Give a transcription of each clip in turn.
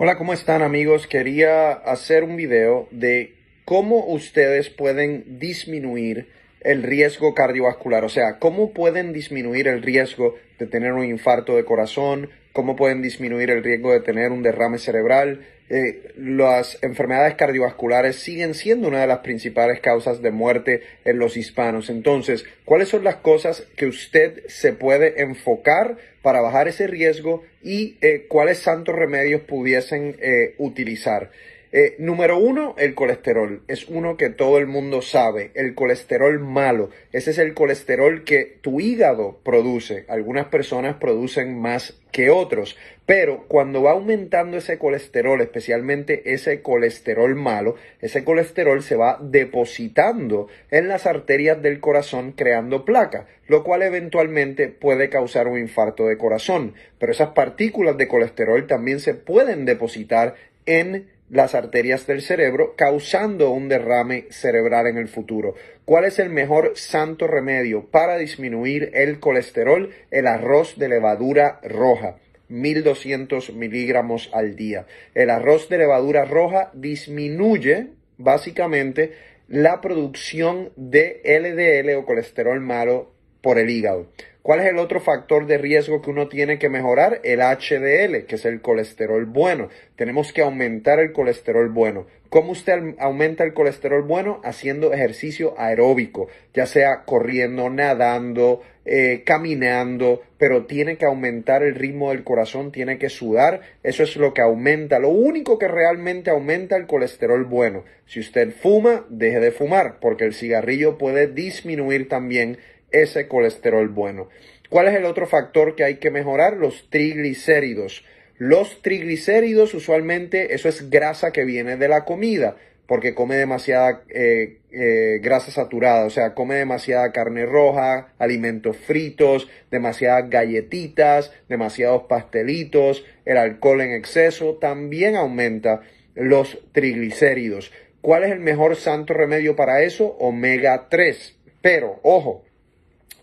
Hola, ¿cómo están amigos? Quería hacer un video de cómo ustedes pueden disminuir el riesgo cardiovascular, o sea, cómo pueden disminuir el riesgo de tener un infarto de corazón, cómo pueden disminuir el riesgo de tener un derrame cerebral. Eh, las enfermedades cardiovasculares siguen siendo una de las principales causas de muerte en los hispanos. Entonces, ¿cuáles son las cosas que usted se puede enfocar para bajar ese riesgo y eh, cuáles santos remedios pudiesen eh, utilizar? Eh, número uno, el colesterol. Es uno que todo el mundo sabe. El colesterol malo. Ese es el colesterol que tu hígado produce. Algunas personas producen más que otros. Pero cuando va aumentando ese colesterol, especialmente ese colesterol malo, ese colesterol se va depositando en las arterias del corazón creando placa, lo cual eventualmente puede causar un infarto de corazón. Pero esas partículas de colesterol también se pueden depositar en las arterias del cerebro, causando un derrame cerebral en el futuro. ¿Cuál es el mejor santo remedio para disminuir el colesterol? El arroz de levadura roja. 1200 miligramos al día. El arroz de levadura roja disminuye básicamente la producción de LDL o colesterol malo por el hígado. ¿Cuál es el otro factor de riesgo que uno tiene que mejorar? El HDL, que es el colesterol bueno. Tenemos que aumentar el colesterol bueno. ¿Cómo usted aumenta el colesterol bueno? Haciendo ejercicio aeróbico, ya sea corriendo, nadando, eh, caminando, pero tiene que aumentar el ritmo del corazón, tiene que sudar, eso es lo que aumenta, lo único que realmente aumenta el colesterol bueno. Si usted fuma, deje de fumar, porque el cigarrillo puede disminuir también ese colesterol bueno. ¿Cuál es el otro factor que hay que mejorar? Los triglicéridos. Los triglicéridos usualmente eso es grasa que viene de la comida porque come demasiada eh, eh, grasa saturada, o sea, come demasiada carne roja, alimentos fritos, demasiadas galletitas, demasiados pastelitos, el alcohol en exceso, también aumenta los triglicéridos. ¿Cuál es el mejor santo remedio para eso? Omega 3. Pero, ojo,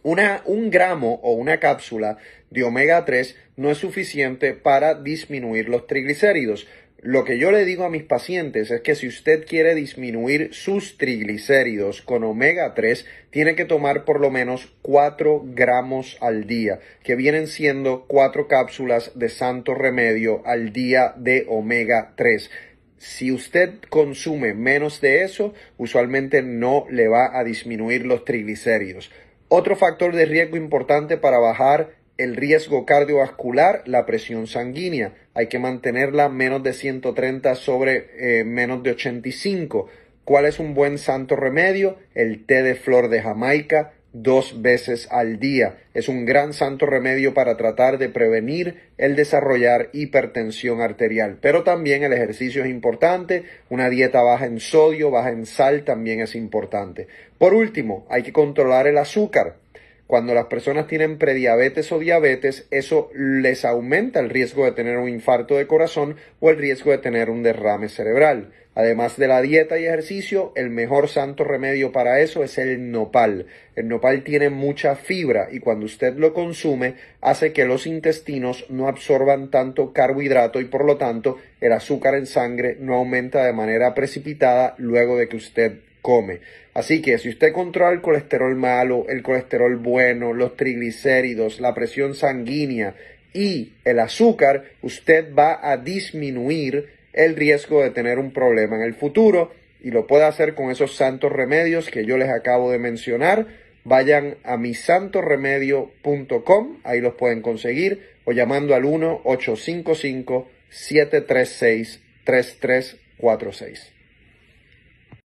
una, un gramo o una cápsula de omega 3 no es suficiente para disminuir los triglicéridos. Lo que yo le digo a mis pacientes es que si usted quiere disminuir sus triglicéridos con omega 3, tiene que tomar por lo menos 4 gramos al día, que vienen siendo 4 cápsulas de santo remedio al día de omega 3. Si usted consume menos de eso, usualmente no le va a disminuir los triglicéridos. Otro factor de riesgo importante para bajar el riesgo cardiovascular, la presión sanguínea. Hay que mantenerla menos de 130 sobre eh, menos de 85. ¿Cuál es un buen santo remedio? El té de flor de Jamaica, dos veces al día. Es un gran santo remedio para tratar de prevenir el desarrollar hipertensión arterial. Pero también el ejercicio es importante, una dieta baja en sodio, baja en sal también es importante. Por último, hay que controlar el azúcar. Cuando las personas tienen prediabetes o diabetes, eso les aumenta el riesgo de tener un infarto de corazón o el riesgo de tener un derrame cerebral. Además de la dieta y ejercicio, el mejor santo remedio para eso es el nopal. El nopal tiene mucha fibra y cuando usted lo consume hace que los intestinos no absorban tanto carbohidrato y por lo tanto el azúcar en sangre no aumenta de manera precipitada luego de que usted come. Así que si usted controla el colesterol malo, el colesterol bueno, los triglicéridos, la presión sanguínea y el azúcar, usted va a disminuir el riesgo de tener un problema en el futuro y lo puede hacer con esos santos remedios que yo les acabo de mencionar. Vayan a misantoremedio.com, ahí los pueden conseguir, o llamando al 1-855-736-3346.